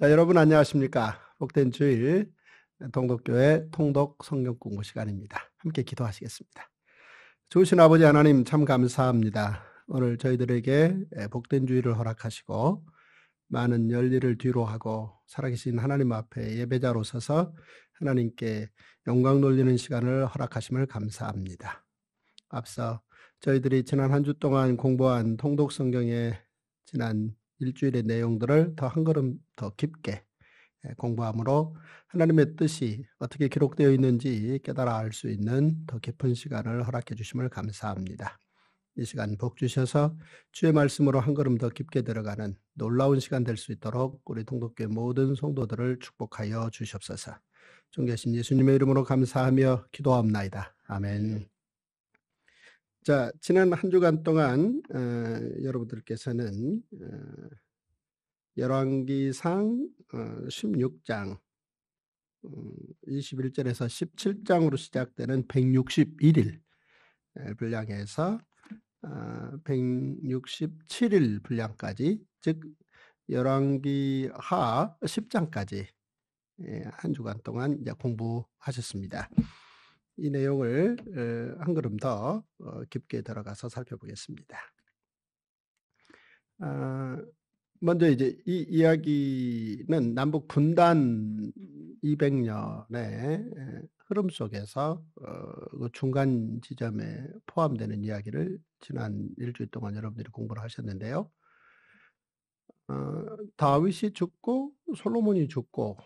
자, 여러분 안녕하십니까? 복된 주일 동독교회 통독 성경 공부 시간입니다. 함께 기도하시겠습니다. 좋으신 아버지 하나님 참 감사합니다. 오늘 저희들에게 예, 복된 주일을 허락하시고 많은 열일을 뒤로 하고 살아계신 하나님 앞에 예배자로 서서 하나님께 영광 돌리는 시간을 허락하심을 감사합니다. 앞서 저희들이 지난 한 주 동안 공부한 통독 성경의 지난 일주일의 내용들을 더 한 걸음 더 깊게 예, 공부함으로 하나님의 뜻이 어떻게 기록되어 있는지 깨달아 알 수 있는 더 깊은 시간을 허락해 주심을 감사합니다. 이 시간 복 주셔서 주의 말씀으로 한 걸음 더 깊게 들어가는 놀라운 시간 될 수 있도록 우리 동독교 모든 성도들을 축복하여 주시옵소서. 존귀하신 예수님의 이름으로 감사하며 기도합나이다. 아멘. 자, 지난 한 주간 동안 어, 여러분들께서는 어, 열왕기상 어, 16장 음, 21절에서 17장으로 시작되는 161일 분량에서 어, 167일 분량까지 즉 열왕기 하 10장까지 예, 한 주간 동안 이제 공부하셨습니다. 이 내용을 한 걸음 더 어, 깊게 들어가서 살펴보겠습니다. 아, 먼저 이제 이 이야기는 남북 분단 200년의 흐름 속에서 어, 그 중간 지점에 포함되는 이야기를 지난 일주일 동안 여러분들이 공부를 하셨는데요. 어, 다윗이 죽고 솔로몬이 죽고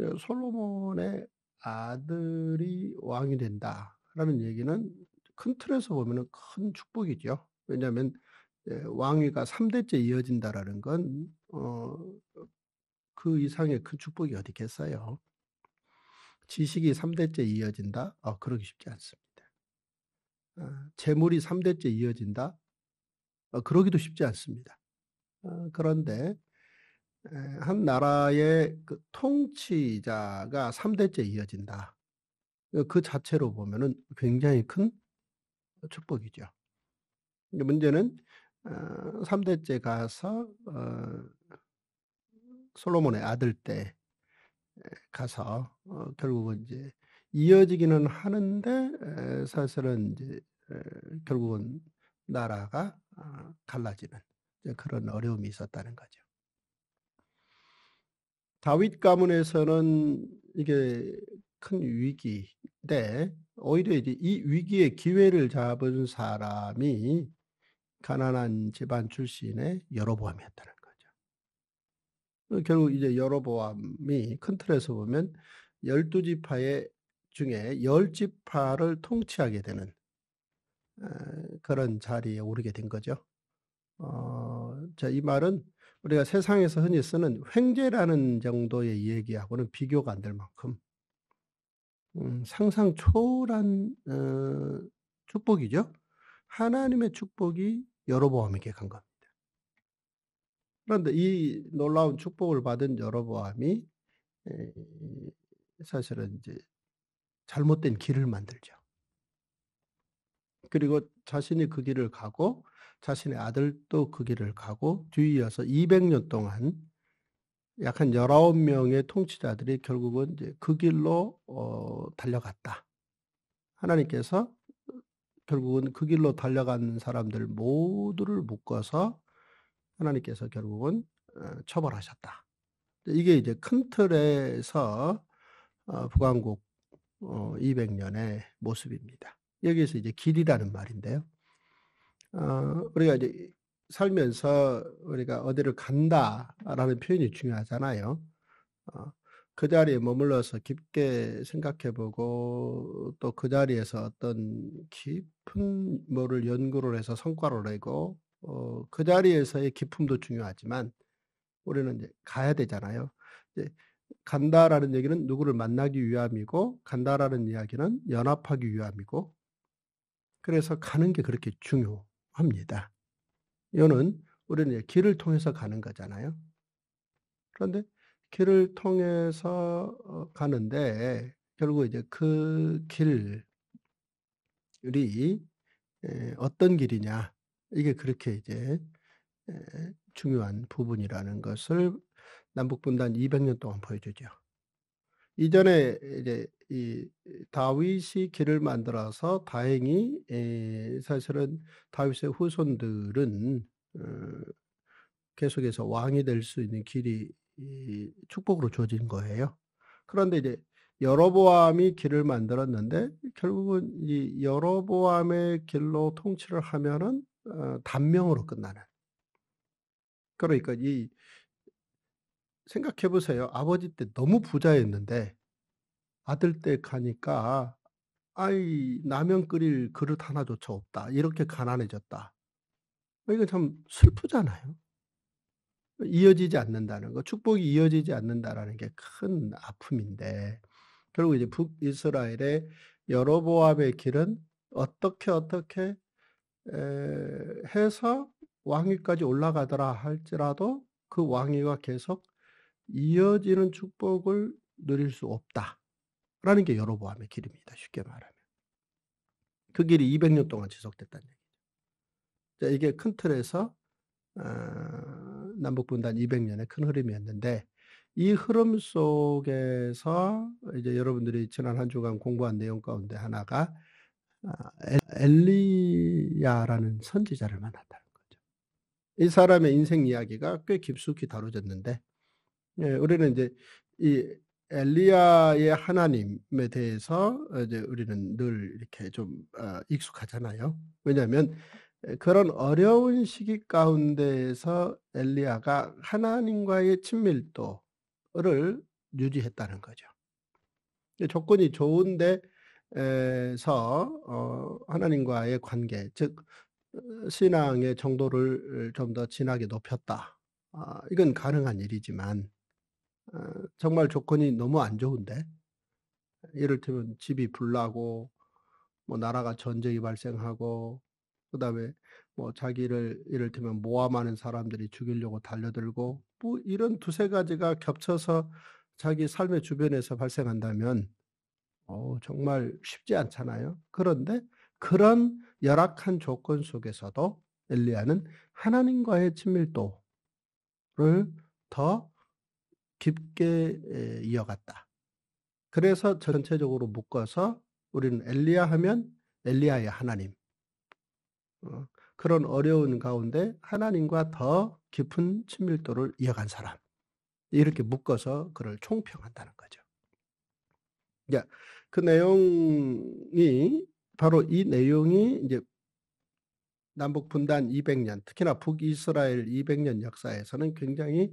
예, 솔로몬의 아들이 왕이 된다라는 얘기는 큰 틀에서 보면 큰 축복이죠. 왜냐하면 예, 왕위가 3대째 이어진다라는 건, 어, 그 이상의 큰 축복이 어디겠어요? 지식이 3대째 이어진다? 어, 그러기 쉽지 않습니다. 어, 재물이 3대째 이어진다? 어, 그러기도 쉽지 않습니다. 어, 그런데 한 나라의 그 통치자가 3대째 이어진다. 어, 그 자체로 보면은 굉장히 큰 축복이죠. 문제는 3대째 어, 가서 어, 솔로몬의 아들 때 가서 결국은 이제 이어지기는 하는데 사실은 이제 결국은 나라가 갈라지는 그런 어려움이 있었다는 거죠. 다윗 가문에서는 이게 큰 위기인데 오히려 이제 이 위기의 기회를 잡은 사람이 가난한 집안 출신의 여로보암이었다는 거죠. 결국 이제 여로보암이 큰 틀에서 보면 열두 지파의 중에 열 지파를 통치하게 되는 그런 자리에 오르게 된 거죠. 어, 자, 이 말은 우리가 세상에서 흔히 쓰는 횡재라는 정도의 얘기하고는 비교가 안 될 만큼 음, 상상 초월한 어, 축복이죠. 하나님의 축복이 여로보암에게 간 겁니다. 그런데 이 놀라운 축복을 받은 여로보암이 사실은 이제 잘못된 길을 만들죠. 그리고 자신이 그 길을 가고 자신의 아들도 그 길을 가고 뒤이어서 200년 동안 약 한 19명의 통치자들이 결국은 이제 그 길로 어, 달려갔다. 하나님께서 결국은 그 길로 달려간 사람들 모두를 묶어서 하나님께서 결국은 어, 처벌하셨다. 이게 이제 큰 틀에서 어, 북왕국 200년의 어, 모습입니다. 여기에서 이제 길이라는 말인데요. 어, 우리가 이제 살면서 우리가 어디를 간다라는 표현이 중요하잖아요. 어, 그 자리에 머물러서 깊게 생각해보고 또 그 자리에서 어떤 깊은 뭐를 연구를 해서 성과를 내고 어, 그 자리에서의 기품도 중요하지만 우리는 이제 가야 되잖아요. 이제 간다라는 얘기는 누구를 만나기 위함이고 간다라는 이야기는 연합하기 위함이고 그래서 가는 게 그렇게 중요 합니다. 여는 우리는 길을 통해서 가는 거잖아요. 그런데 길을 통해서 어, 가는데 결국 이제 그 길이 어떤 길이냐 이게 그렇게 이제 중요한 부분이라는 것을 남북분단 200년 동안 보여주죠. 이전에 이제 이 다윗이 길을 만들어서 다행히 사실은 다윗의 후손들은 어, 계속해서 왕이 될 수 있는 길이 축복으로 주어진 거예요. 그런데 이제 여로보암이 길을 만들었는데 결국은 이 여로보암의 길로 통치를 하면은 어, 단명으로 끝나는. 그러니까 이 생각해 보세요. 아버지 때 너무 부자였는데 아들 때 가니까 아이 라면 끓일 그릇 하나조차 없다. 이렇게 가난해졌다. 어, 이건 참 슬프잖아요. 이어지지 않는다는 거, 축복이 이어지지 않는다라는 게 큰 아픔인데 결국 이제 북이스라엘의 여로보암의 길은 어떻게 어떻게 해서 왕위까지 올라가더라 할지라도 그 왕위가 계속 이어지는 축복을 누릴 수 없다라는 게 여로보암의 길입니다. 쉽게 말하면 그 길이 200년 동안 지속됐다는 얘기죠. 이게 큰 틀에서 어, 남북 분단 200년의 큰 흐름이었는데 이 흐름 속에서 이제 여러분들이 지난 한 주간 공부한 내용 가운데 하나가 아, 엘리야라는 선지자를 만났다는 거죠. 이 사람의 인생 이야기가 꽤 깊숙이 다뤄졌는데 예, 우리는 이제 이 엘리야의 하나님에 대해서 이제 우리는 늘 이렇게 좀 아, 익숙하잖아요. 왜냐하면 그런 어려운 시기 가운데에서 엘리야가 하나님과의 친밀도를 유지했다는 거죠. 조건이 좋은데서 어, 하나님과의 관계, 즉 신앙의 정도를 좀 더 진하게 높였다. 아, 이건 가능한 일이지만 어, 정말 조건이 너무 안 좋은데 이를테면 집이 불나고 뭐 나라가 전쟁이 발생하고 그다음에 뭐 자기를 이를테면 모함하는 사람들이 죽이려고 달려들고 뭐 이런 두세 가지가 겹쳐서 자기 삶의 주변에서 발생한다면 어, 정말 쉽지 않잖아요. 그런데 그런 열악한 조건 속에서도 엘리야는 하나님과의 친밀도를 더 깊게 이어갔다. 음. 그래서 전체적으로 묶어서 우리는 엘리야 하면 엘리야의 하나님. 어, 그런 어려운 가운데 하나님과 더 깊은 친밀도를 이어간 사람. 이렇게 묶어서 그를 총평한다는 거죠. 그 내용이 바로 이 내용이 이제 남북 분단 200년, 특히나 북이스라엘 200년 역사에서는 굉장히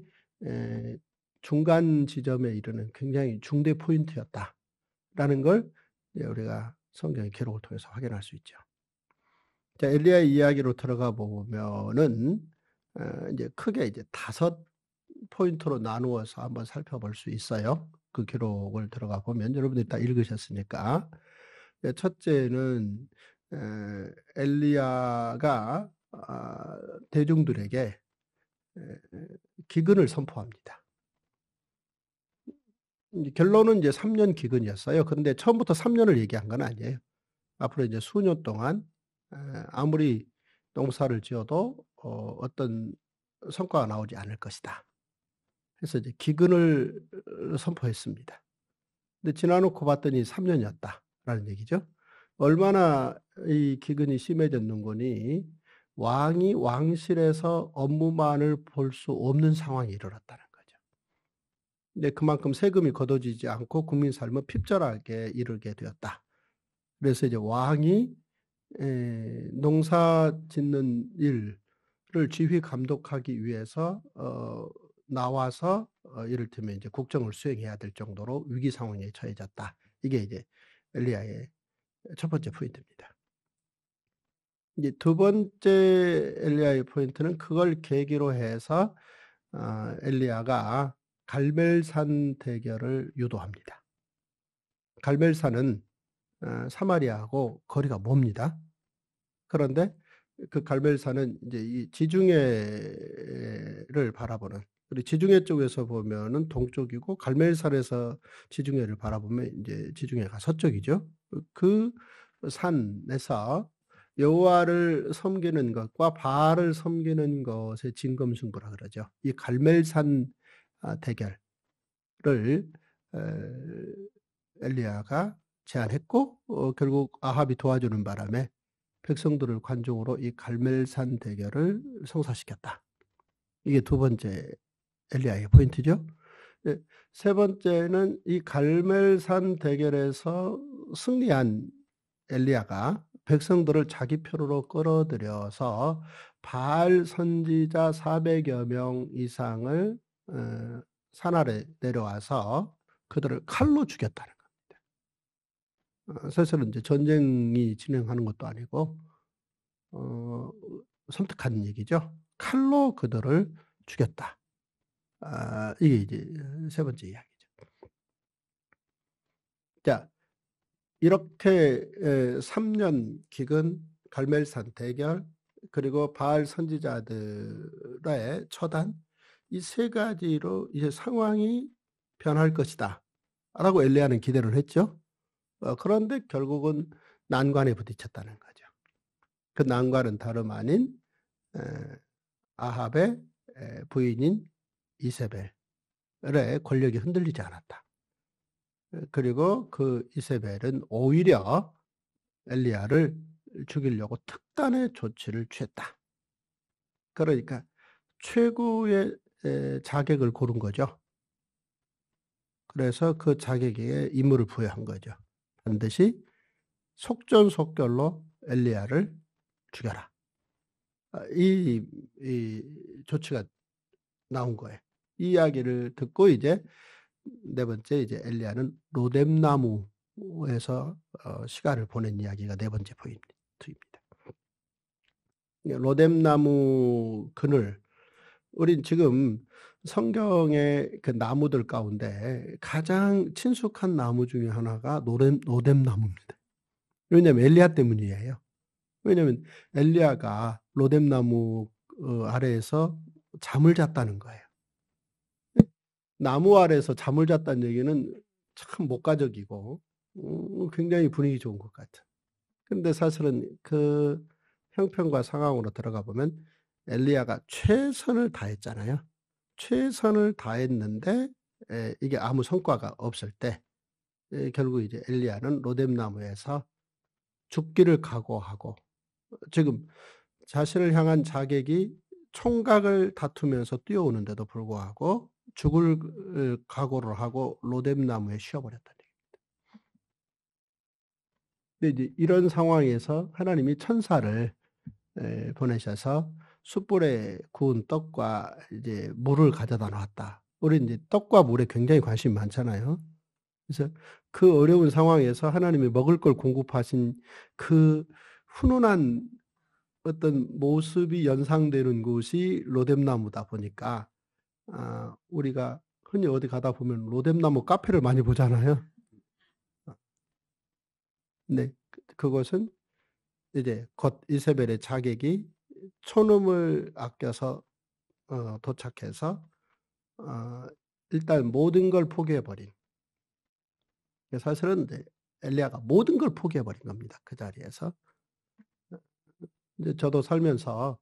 중간 지점에 이르는 굉장히 중대 포인트였다라는 걸 우리가 성경의 기록을 통해서 확인할 수 있죠. 자, 엘리야의 이야기로 들어가 보면은 어, 이제 크게 이제 다섯 포인트로 나누어서 한번 살펴볼 수 있어요. 그 기록을 들어가 보면 여러분들이 다 읽으셨으니까 네, 첫째는 엘리야가 아, 대중들에게 기근을 선포합니다. 결론은 이제 3년 기근이었어요. 그런데 처음부터 3년을 얘기한 건 아니에요. 앞으로 이제 수년 동안 아무리 농사를 지어도 어, 떤 성과가 나오지 않을 것이다. 그래서 이제 기근을 어, 선포했습니다. 근데 지나놓고 봤더니 3년이었다라는 얘기죠. 얼마나 이 기근이 심해졌는 거니 왕이 왕실에서 업무만을 볼 수 없는 상황이 일어났다는 근 그만큼 세금이 거둬지지 않고 국민 삶은 핍절하게 이르게 되었다. 그래서 이제 왕이 에, 농사 짓는 일을 지휘 감독하기 위해서 어, 나와서 어, 이를테면 이제 국정을 수행해야 될 정도로 위기 상황에 처해졌다. 이게 이제 엘리야의 첫 번째 포인트입니다. 이제 두 번째 엘리야의 포인트는 그걸 계기로 해서 어, 엘리야가 갈멜산 대결을 유도합니다. 갈멜산은 어, 사마리아하고 거리가 멉니다. 그런데 그 갈멜산은 이제 이 지중해를 바라보는 그리고 지중해 쪽에서 보면은 동쪽이고 갈멜산에서 지중해를 바라보면 이제 지중해가 서쪽이죠. 그 산에서 여호와를 섬기는 것과 바알을 섬기는 것의 진검승부라 그러죠. 이 갈멜산 아, 대결을 어, 엘리야가 제안했고 어, 결국 아합이 도와주는 바람에 백성들을 관중으로 이 갈멜산 대결을 성사시켰다. 이게 두 번째 엘리야의 포인트죠. 예, 세 번째는 이 갈멜산 대결에서 승리한 엘리야가 백성들을 자기 편으로 끌어들여서 바알 선지자 400여 명 이상을 어, 산 아래 내려와서 그들을 칼로 죽였다는 겁니다. 사실은 어, 이제 전쟁이 진행하는 것도 아니고 어, 섬뜩한 얘기죠. 칼로 그들을 죽였다. 아, 이게 이제 세 번째 이야기죠. 자, 이렇게 3년 기근 갈멜산 대결 그리고 바알 선지자들의 처단 이세 가지로 이제 상황이 변할 것이다. 라고 엘리야는 기대를 했죠. 어, 그런데 결국은 난관에 부딪혔다는 거죠. 그 난관은 다름 아닌 아합의 부인인 이세벨의 권력이 흔들리지 않았다. 그리고 그 이세벨은 오히려 엘리야를 죽이려고 특단의 조치를 취했다. 그러니까 최고의 자객을 고른 거죠. 그래서 그 자객에게 임무를 부여한 거죠. 반드시 속전속결로 엘리야를 죽여라. 아, 이, 이 조치가 나온 거예요. 이 이야기를 듣고 이제 네 번째 이제 엘리야는 로뎀나무에서 어, 시간을 보낸 이야기가 네 번째 포인트입니다. 로뎀나무 그늘 우린 지금 성경의 그 나무들 가운데 가장 친숙한 나무 중에 하나가 노뎀, 노뎀 나무입니다. 왜냐하면 엘리야 때문이에요. 왜냐하면 엘리야가 노뎀 나무 어, 아래에서 잠을 잤다는 거예요. 나무 아래에서 잠을 잤다는 얘기는 참 목가적이고 어, 굉장히 분위기 좋은 것 같아요. 근데 사실은 그 형편과 상황으로 들어가 보면 엘리야가 최선을 다했잖아요. 최선을 다했는데 에, 이게 아무 성과가 없을 때 에, 결국 이제 엘리야는 로뎀나무에서 죽기를 각오하고 지금 자신을 향한 자객이 총각을 다투면서 뛰어오는데도 불구하고 죽을 각오를 하고 로뎀나무에 쉬어버렸다는 얘기입니다. 이제 이런 상황에서 하나님이 천사를 보내셔서 숯불에 구운 떡과 이제 물을 가져다 놨다. 우리 이제 떡과 물에 굉장히 관심이 많잖아요. 그래서 그 어려운 상황에서 하나님이 먹을 걸 공급하신 그 훈훈한 어떤 모습이 연상되는 곳이 로뎀나무다 보니까 아, 우리가 흔히 어디 가다 보면 로뎀나무 카페를 많이 보잖아요. 어. 네, 그, 그것은 이제 겉 이세벨의 자객이 촌음을 아껴서 어, 도착해서 어, 일단 모든 걸 포기해버린 사실은 엘리야가 모든 걸 포기해버린 겁니다. 그 자리에서 이제 저도 살면서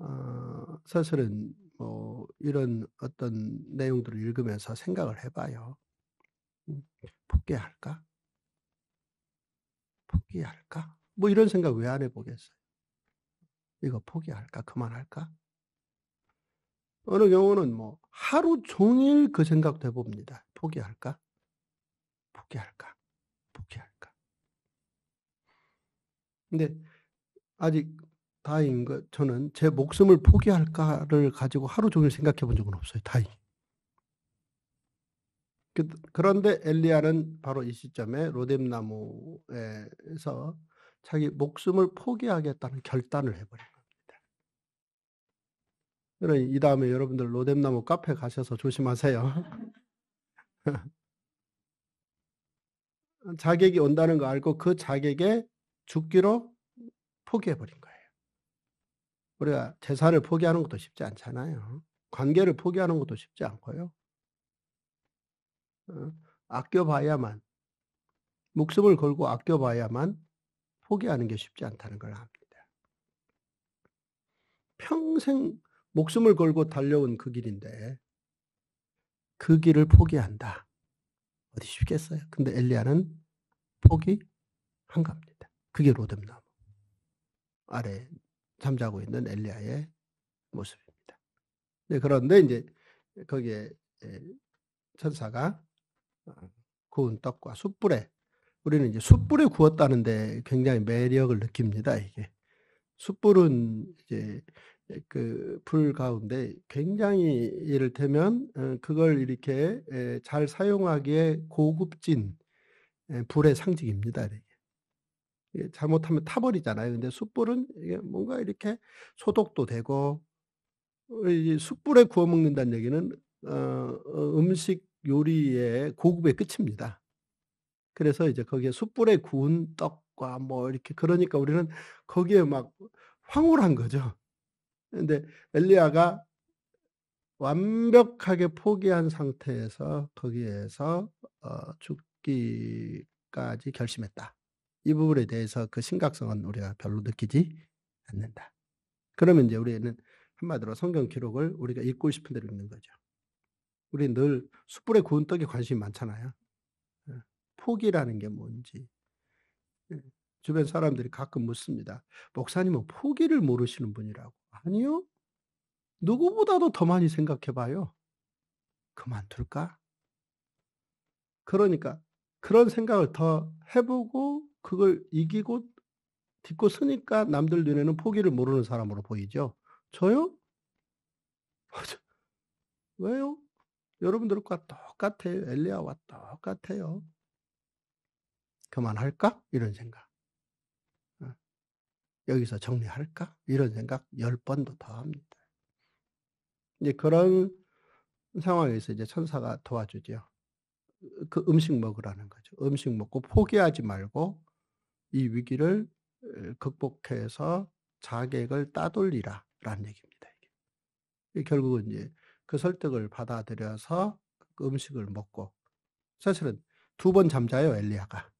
어, 사실은 뭐 이런 어떤 내용들을 읽으면서 생각을 해봐요. 음, 포기할까? 포기할까? 뭐 이런 생각 왜안 해보겠어요? 이거 포기할까? 그만할까? 어느 경우는 뭐 하루 종일 그 생각도 해봅니다. 포기할까? 포기할까? 포기할까? 근데 아직 다행인 것 저는 제 목숨을 포기할까를 가지고 하루 종일 생각해 본 적은 없어요. 다행. 그, 그런데 엘리야는 바로 이 시점에 로뎀나무에서 자기 목숨을 포기하겠다는 결단을 해버린 겁니다. 그러니 이 다음에 여러분들 로뎀나무 카페 가셔서 조심하세요. 자객이 온다는 거 알고 그 자객에 죽기로 포기해버린 거예요. 우리가 재산을 포기하는 것도 쉽지 않잖아요. 관계를 포기하는 것도 쉽지 않고요. 어, 아껴봐야만, 목숨을 걸고 아껴봐야만 포기하는 게 쉽지 않다는 걸 압니다. 평생 목숨을 걸고 달려온 그 길인데 그 길을 포기한다. 어디 쉽겠어요? 근데 엘리야는 포기한 겁니다. 그게 로뎀나무 아래 잠자고 있는 엘리야의 모습입니다. 네, 그런데 이제 거기에 예, 천사가 어, 구운 떡과 숯불에 우리는 이제 숯불에 구웠다는데 굉장히 매력을 느낍니다. 이게 숯불은 이제 그 불 가운데 굉장히 이를테면 어, 그걸 이렇게 잘 사용하기에 고급진 불의 상징입니다. 이게 잘못하면 타버리잖아요. 근데 숯불은 이게 뭔가 이렇게 소독도 되고 어, 숯불에 구워 먹는다는 얘기는 어, 어 음식 요리의 고급의 끝입니다. 그래서 이제 거기에 숯불에 구운 떡과 뭐 이렇게 그러니까 우리는 거기에 막 황홀한 거죠. 근데 엘리야가 완벽하게 포기한 상태에서 거기에서 어, 죽기까지 결심했다. 이 부분에 대해서 그 심각성은 우리가 별로 느끼지 않는다. 그러면 이제 우리는 한마디로 성경 기록을 우리가 읽고 싶은 대로 읽는 거죠. 우리 늘 숯불에 구운 떡에 관심이 많잖아요. 포기라는 게 뭔지. 예, 주변 사람들이 가끔 묻습니다. 목사님은 포기를 모르시는 분이라고. 아니요. 누구보다도 더 많이 생각해 봐요. 그만둘까? 그러니까 그런 생각을 더 해보고 그걸 이기고 딛고 쓰니까 남들 눈에는 포기를 모르는 사람으로 보이죠. 저요? 왜요? 여러분들과 똑같아요. 엘리야와 똑같아요. 그만할까? 이런 생각. 어. 여기서 정리할까? 이런 생각 열 번도 더 합니다. 이제 그런 상황에서 이제 천사가 도와주죠. 그 음식 먹으라는 거죠. 음식 먹고 포기하지 말고 이 위기를 극복해서 자객을 따돌리라. 라는 얘기입니다. 이게. 결국은 이제 그 설득을 받아들여서 그 음식을 먹고 사실은 두 번 잠자요, 엘리야가.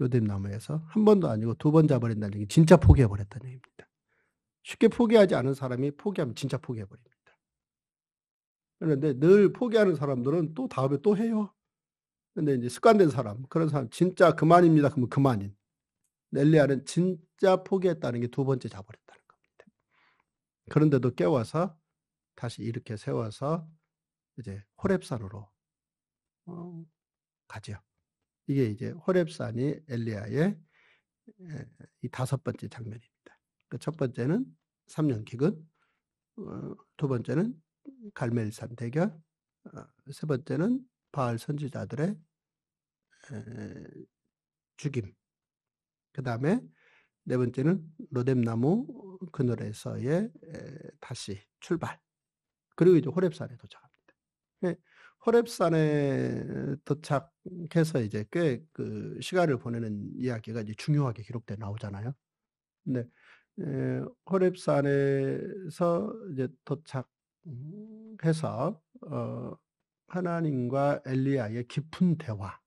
요뎀나무에서 한 번도 아니고 두 번 잡아버린다는 얘기 진짜 포기해버렸다는 얘기입니다. 쉽게 포기하지 않은 사람이 포기하면 진짜 포기해버립니다. 그런데 늘 포기하는 사람들은 또 다음에 또 해요. 근데 이제 습관된 사람, 그런 사람 진짜 그만입니다. 그러면 그만인. 엘리야는 진짜 포기했다는 게 두 번째 잡아버렸다는 겁니다. 그런데도 깨워서 다시 이렇게 세워서 이제 호랩산으로 어, 가죠. 이게 이제 호랩산이 엘리야의 이 다섯 번째 장면입니다. 그 첫 번째는 3년 기근, 어, 두 번째는 갈멜산 대결, 어, 세 번째는 바알 선지자들의 죽임, 그 다음에 네 번째는 로뎀나무 그늘에서의 다시 출발, 그리고 이제 호랩산에 도착합니다. 예, 호랩산에 도착해서 이제 꽤 그 시간을 보내는 이야기가 이제 중요하게 기록돼 나오잖아요. 근 에, 호랩산에서 이제 도착해서 어, 하나님과 엘리야의 깊은 대화,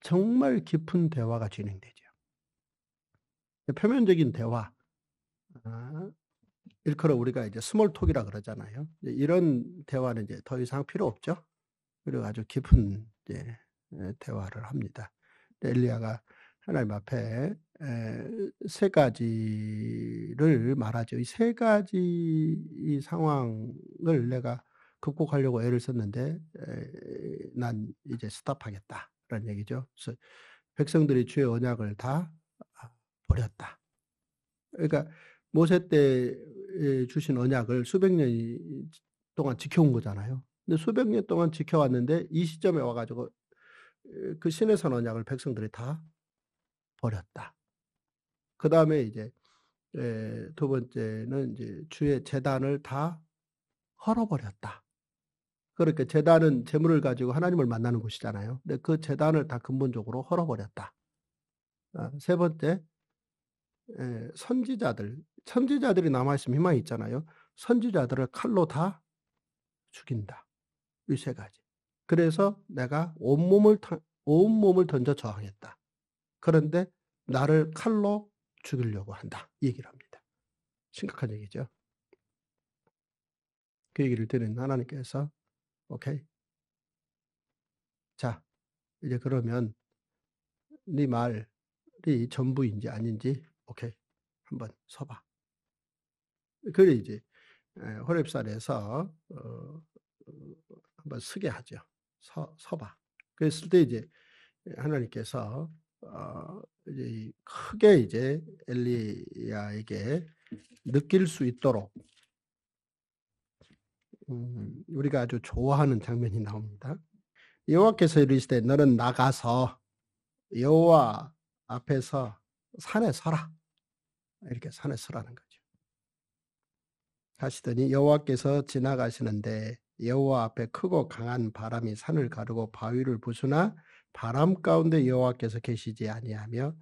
정말 깊은 대화가 진행되죠. 표면적인 대화, 아, 일컬어 우리가 이제 스몰톡이라 그러잖아요. 이런 대화는 이제 더 이상 필요 없죠. 그리고 아주 깊은 예, 대화를 합니다. 엘리야가 하나님 앞에 세 가지를 말하죠. 이 세 가지 상황을 내가 극복하려고 애를 썼는데 난 이제 스탑하겠다라는 얘기죠. 그래서 백성들이 주의 언약을 다 아, 버렸다. 그러니까 모세 때 주신 언약을 수백 년 동안 지켜온 거잖아요. 근데 수백 년 동안 지켜왔는데 이 시점에 와가지고 그 신의 선언약을 백성들이 다 버렸다. 그 다음에 이제 두 번째는 이제 주의 재단을 다 헐어버렸다. 그렇게 그러니까 재단은 재물을 가지고 하나님을 만나는 곳이잖아요. 근데 그 재단을 다 근본적으로 헐어버렸다. 아, 세 번째, 선지자들, 선지자들이 남아있으면 희망이 있잖아요. 선지자들을 칼로 다 죽인다. 이세 가지. 그래서 내가 온몸을, 온몸을 던져 저항했다. 그런데 나를 칼로 죽이려고 한다. 얘기를 합니다. 심각한 얘기죠. 그 얘기를 들은 하나님께서, 오케이. 자, 이제 그러면 네 말이 전부인지 아닌지, 오케이. 한번 서봐. 그래 이제 호랩산에서 어, 한번 서게 하죠. 서, 서봐. 그랬을 때 이제 하나님께서 어, 이제 크게 이제 엘리야에게 느낄 수 있도록 음, 우리가 아주 좋아하는 장면이 나옵니다. 여호와께서 이르시되 너는 나가서 여호와 앞에서 산에 서라. 이렇게 산에 서라는 거죠. 하시더니 여호와께서 지나가시는데 여호와 앞에 크고 강한 바람이 산을 가르고 바위를 부수나 바람 가운데 여호와께서 계시지 아니하며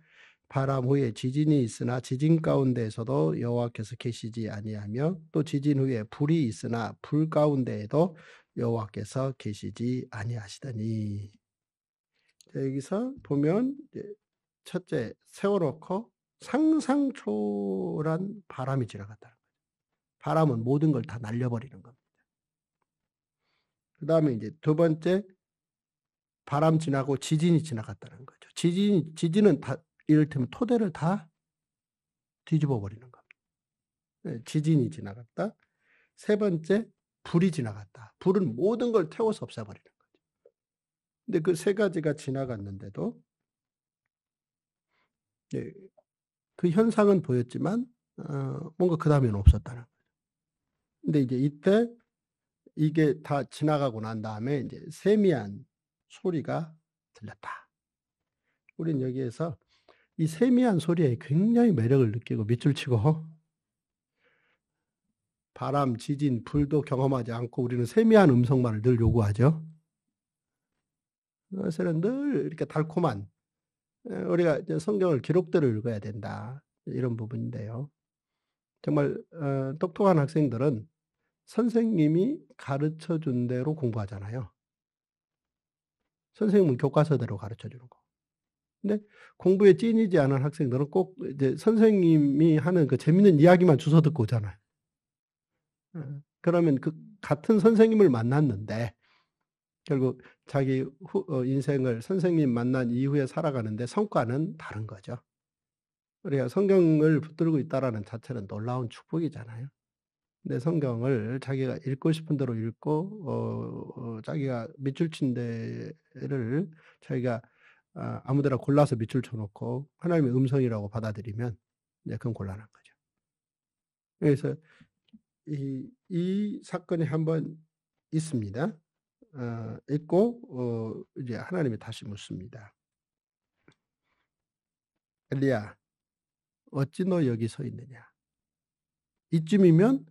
바람 후에 지진이 있으나 지진 가운데에서도 여호와께서 계시지 아니하며 또 지진 후에 불이 있으나 불 가운데에도 여호와께서 계시지 아니하시더니 여기서 보면 첫째 세워놓고 상상초란 바람이 지나갔다는 거죠. 바람은 모든 걸 다 날려버리는 겁니다. 그 다음에 이제 두 번째 바람 지나고 지진이 지나갔다는 거죠. 지진, 지진은 다, 이를테면 토대를 다 뒤집어 버리는 겁니다. 네, 지진이 지나갔다. 세 번째, 불이 지나갔다. 불은 모든 걸 태워서 없애버리는 거죠. 근데 그 세 가지가 지나갔는데도 예, 그 현상은 보였지만 어, 뭔가 그 다음에는 없었다는 거죠. 근데 이제 이때 이게 다 지나가고 난 다음에 이제 세미한 소리가 들렸다. 우린 여기에서 이 세미한 소리에 굉장히 매력을 느끼고 밑줄 치고 바람, 지진, 불도 경험하지 않고 우리는 세미한 음성만을 늘 요구하죠. 그래서늘 이렇게 달콤한 우리가 성경을 기록대로 읽어야 된다 이런 부분인데요. 정말 어, 똑똑한 학생들은 선생님이 가르쳐 준 대로 공부하잖아요. 선생님은 교과서대로 가르쳐 주는 거. 근데 공부에 찐이지 않은 학생들은 꼭 이제 선생님이 하는 그 재밌는 이야기만 주워 듣고 오잖아요. 음. 그러면 그 같은 선생님을 만났는데 결국 자기 후, 어, 인생을 선생님 만난 이후에 살아가는데 성과는 다른 거죠. 우리가 성경을 붙들고 있다라는 자체는 놀라운 축복이잖아요. 내 성경을 자기가 읽고 싶은 대로 읽고 어, 어 자기가 밑줄 친 데를 자기가 아, 아무데나 골라서 밑줄 쳐놓고 하나님의 음성이라고 받아들이면 이제 그건 곤란한 거죠. 그래서 이, 이 사건이 한번 있습니다. 어, 있고 어, 이제 하나님이 다시 묻습니다. 엘리야, 어찌 너 여기 서 있느냐? 이쯤이면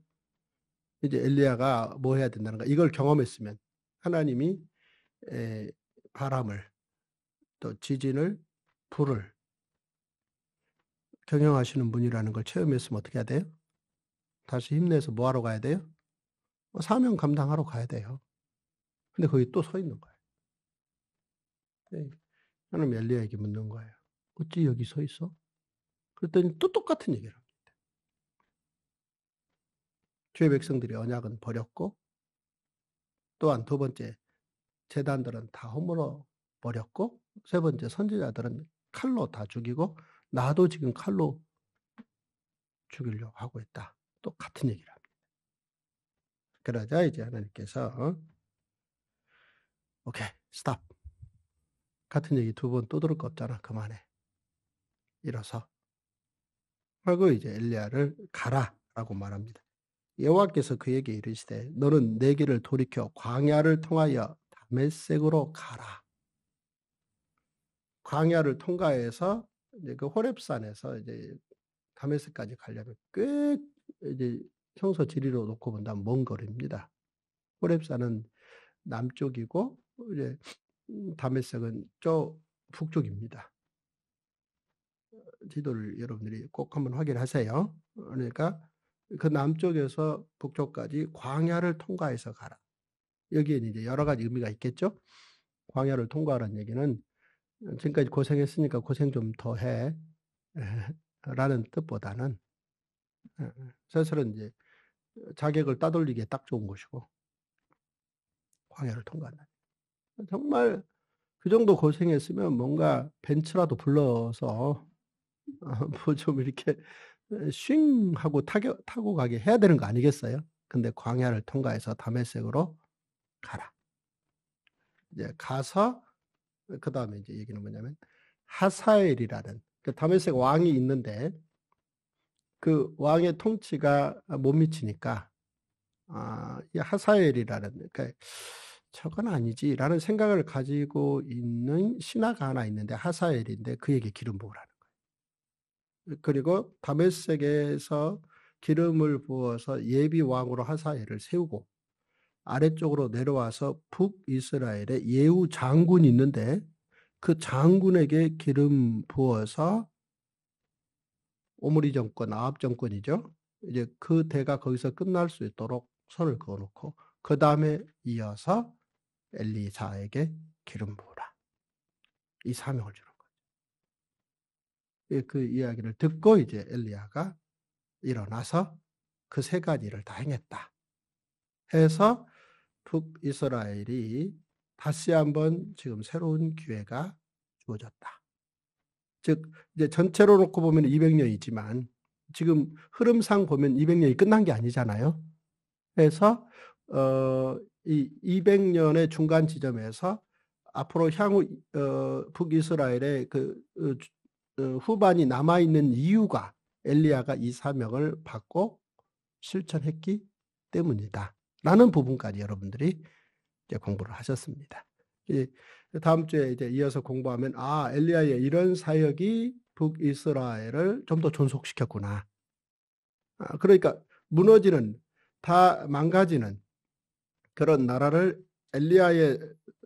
이제 엘리야가 뭐 해야 된다는가 이걸 경험했으면 하나님이 에, 바람을 또 지진을 불을 경영하시는 분이라는 걸 체험했으면 어떻게 해야 돼요? 다시 힘내서 뭐하러 가야 돼요? 뭐 사명 감당하러 가야 돼요. 근데 거기 또 서 있는 거예요. 네. 하나님 엘리야에게 묻는 거예요. 어찌 여기 서 있어? 그랬더니 또 똑같은 얘기를. 주의 백성들이 언약은 버렸고 또한 두 번째 재단들은 다 허물어 버렸고 세 번째 선지자들은 칼로 다 죽이고 나도 지금 칼로 죽이려고 하고 있다. 또 같은 얘기를 합니다. 그러자 이제 하나님께서 어? 오케이 스탑 같은 얘기 두 번 또 들을 거 없잖아 그만해 일어서 하고 이제 엘리야를 가라라고 말합니다. 여호와께서 그에게 이르시되 너는 내 길을 돌이켜 광야를 통하여 다메섹으로 가라. 광야를 통과해서 이제 그 호렙산에서 이제 다메섹까지 가려면 꽤 이제 평소 지리로 놓고 본다면 먼 거리입니다. 호렙산은 남쪽이고 이제 다메섹은 저 북쪽입니다. 지도를 여러분들이 꼭 한번 확인하세요. 그러니까 그 남쪽에서 북쪽까지 광야를 통과해서 가라. 여기에 이제 여러 가지 의미가 있겠죠. 광야를 통과하라는 얘기는 지금까지 고생했으니까 고생 좀 더 해. 라는 뜻보다는 어, 어, 스스로 이제 자객을 따돌리기에 딱 좋은 것이고 광야를 통과한다. 정말 그 정도 고생했으면 뭔가 벤츠라도 불러서 어, 뭐좀 이렇게 쉥 하고 타겨, 타고 가게 해야 되는 거 아니겠어요? 근데 광야를 통과해서 다메섹으로 가라. 이제 가서 그 다음에 이제 얘기는 뭐냐면 하사엘이라는 그 다메섹 왕이 있는데 그 왕의 통치가 아, 못 미치니까 아, 이 하사엘이라는 그러니까 저건 아니지라는 생각을 가지고 있는 신하가 하나 있는데 하사엘인데 그에게 기름 부으라는 그리고 다메섹에서 기름을 부어서 예비 왕으로 하사엘을 세우고 아래쪽으로 내려와서 북이스라엘에 예우 장군이 있는데 그 장군에게 기름 부어서 오므리 정권, 아합 정권이죠. 이제 그 대가 거기서 끝날 수 있도록 선을 그어놓고 그 다음에 이어서 엘리사에게 기름 부어라. 이 사명을 주 예, 그 이야기를 듣고 이제 엘리야가 일어나서 그 세 가지를 다 행했다. 해서 북이스라엘이 다시 한번 지금 새로운 기회가 주어졌다. 즉 이제 전체로 놓고 보면 200년이지만 지금 흐름상 보면 200년이 끝난 게 아니잖아요. 그래서 어, 이 200년의 중간 지점에서 앞으로 향후 어, 북이스라엘의 그 어, 어, 후반이 남아있는 이유가 엘리야가 이 사명을 받고 실천했기 때문이다. 라는 부분까지 여러분들이 이제 공부를 하셨습니다. 다음 주에 이제 이어서 공부하면 아 엘리야의 이런 사역이 북이스라엘을 좀 더 존속시켰구나. 아, 그러니까 무너지는 다 망가지는 그런 나라를 엘리야의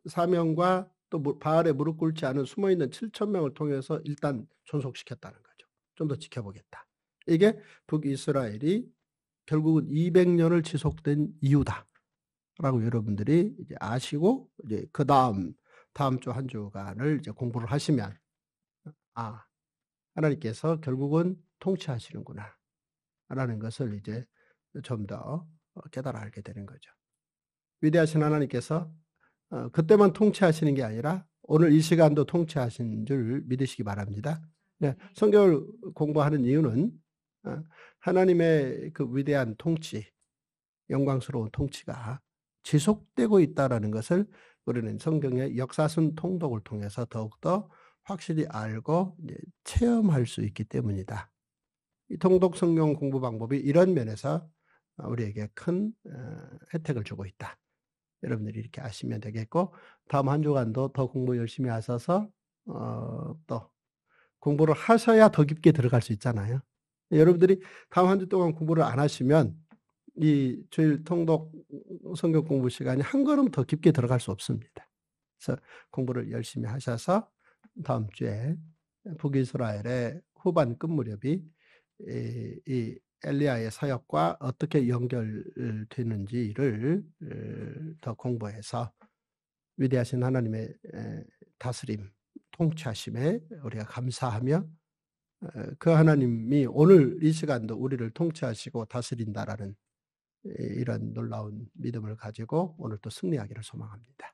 사명과 또 바알에 무릎 꿇지 않은 숨어있는 7천 명을 통해서 일단 존속시켰다는 거죠. 좀 더 지켜보겠다. 이게 북이스라엘이 결국은 200년을 지속된 이유다라고 여러분들이 이제 아시고 이제 그 다음 다음 주 한 주간을 이제 공부를 하시면 아 하나님께서 결국은 통치하시는구나 라는 것을 이제 좀더 어, 깨달아 알게 되는 거죠. 위대하신 하나님께서 어, 그때만 통치하시는 게 아니라 오늘 이 시간도 통치하신 줄 믿으시기 바랍니다. 네, 네. 성경을 공부하는 이유는 어, 하나님의 그 위대한 통치, 영광스러운 통치가 지속되고 있다는 것을 우리는 성경의 역사순 통독을 통해서 더욱더 확실히 알고 체험할 수 있기 때문이다. 이 통독 성경 공부 방법이 이런 면에서 우리에게 큰 어, 혜택을 주고 있다. 여러분들이 이렇게 아시면 되겠고 다음 한 주간도 더 공부 열심히 하셔서 어, 또 공부를 하셔야 더 깊게 들어갈 수 있잖아요. 여러분들이 다음 한 주 동안 공부를 안 하시면 이 주일 통독 성경 공부 시간이 한 걸음 더 깊게 들어갈 수 없습니다. 그래서 공부를 열심히 하셔서 다음 주에 북이스라엘의 후반 끝 무렵이 이, 이 엘리야의 사역과 어떻게 연결되는지를 더 공부해서 위대하신 하나님의 다스림, 통치하심에 우리가 감사하며 그 하나님이 오늘 이 시간도 우리를 통치하시고 다스린다라는 이런 놀라운 믿음을 가지고 오늘 도 승리하기를 소망합니다.